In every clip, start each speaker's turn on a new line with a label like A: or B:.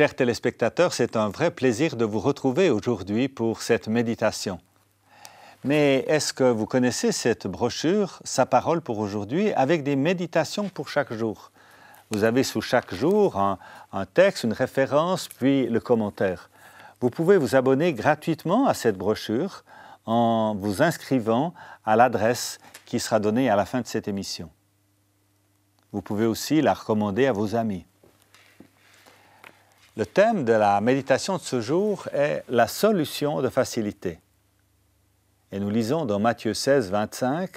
A: Chers téléspectateurs, c'est un vrai plaisir de vous retrouver aujourd'hui pour cette méditation. Mais est-ce que vous connaissez cette brochure, sa parole pour aujourd'hui, avec des méditations pour chaque jour Vous avez sous chaque jour un, un, texte, une référence, puis le commentaire. Vous pouvez vous abonner gratuitement à cette brochure en vous inscrivant à l'adresse qui sera donnée à la fin de cette émission. Vous pouvez aussi la recommander à vos amis. Le thème de la méditation de ce jour est la solution de facilité. Et nous lisons dans Matthieu 16, 25,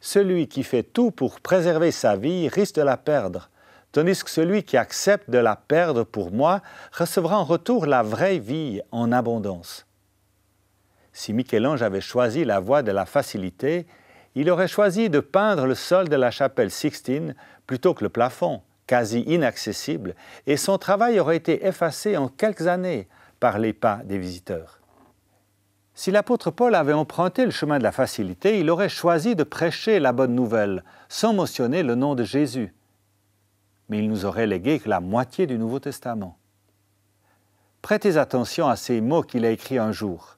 A: Celui qui fait tout pour préserver sa vie risque de la perdre, tandis que celui qui accepte de la perdre pour moi recevra en retour la vraie vie en abondance. Si Michel-Ange avait choisi la voie de la facilité, il aurait choisi de peindre le sol de la chapelle Sixtine plutôt que le plafond quasi inaccessible, et son travail aurait été effacé en quelques années par les pas des visiteurs. Si l'apôtre Paul avait emprunté le chemin de la facilité, il aurait choisi de prêcher la bonne nouvelle, sans mentionner le nom de Jésus. Mais il nous aurait légué que la moitié du Nouveau Testament. Prêtez attention à ces mots qu'il a écrits un jour.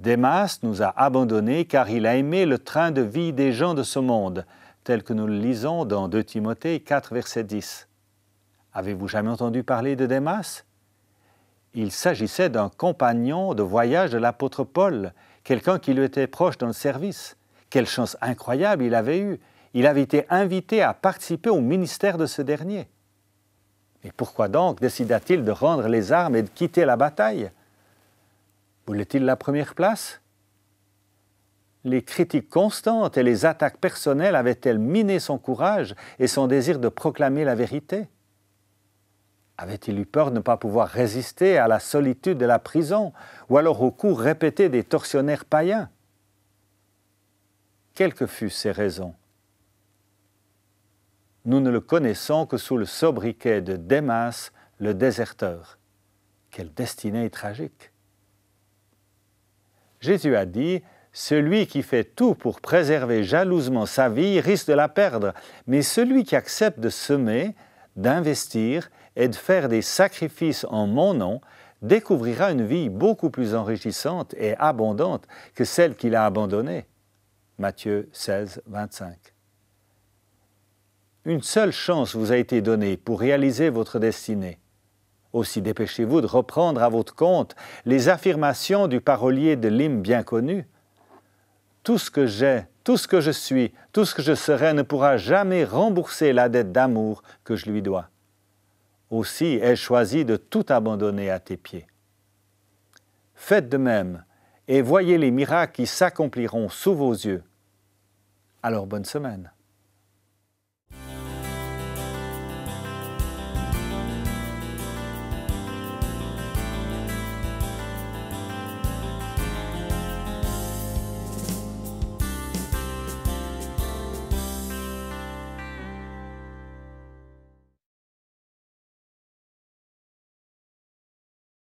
A: Démas nous a abandonnés car il a aimé le train de vie des gens de ce monde, tel que nous le lisons dans 2 Timothée 4, verset 10. Avez-vous jamais entendu parler de Démas Il s'agissait d'un compagnon de voyage de l'apôtre Paul, quelqu'un qui lui était proche dans le service. Quelle chance incroyable il avait eue Il avait été invité à participer au ministère de ce dernier. Et pourquoi donc décida-t-il de rendre les armes et de quitter la bataille Voulait-il la première place les critiques constantes et les attaques personnelles avaient-elles miné son courage et son désir de proclamer la vérité Avait-il eu peur de ne pas pouvoir résister à la solitude de la prison ou alors au cours répété des tortionnaires païens Quelles que fussent ses raisons, nous ne le connaissons que sous le sobriquet de Démas, le déserteur. Quelle destinée tragique Jésus a dit celui qui fait tout pour préserver jalousement sa vie risque de la perdre, mais celui qui accepte de semer, d'investir et de faire des sacrifices en mon nom découvrira une vie beaucoup plus enrichissante et abondante que celle qu'il a abandonnée. Matthieu 16, 25. Une seule chance vous a été donnée pour réaliser votre destinée. Aussi dépêchez-vous de reprendre à votre compte les affirmations du parolier de l'hymne bien connu tout ce que j'ai, tout ce que je suis, tout ce que je serai ne pourra jamais rembourser la dette d'amour que je lui dois. Aussi elle choisit choisi de tout abandonner à tes pieds. Faites de même et voyez les miracles qui s'accompliront sous vos yeux. Alors bonne semaine.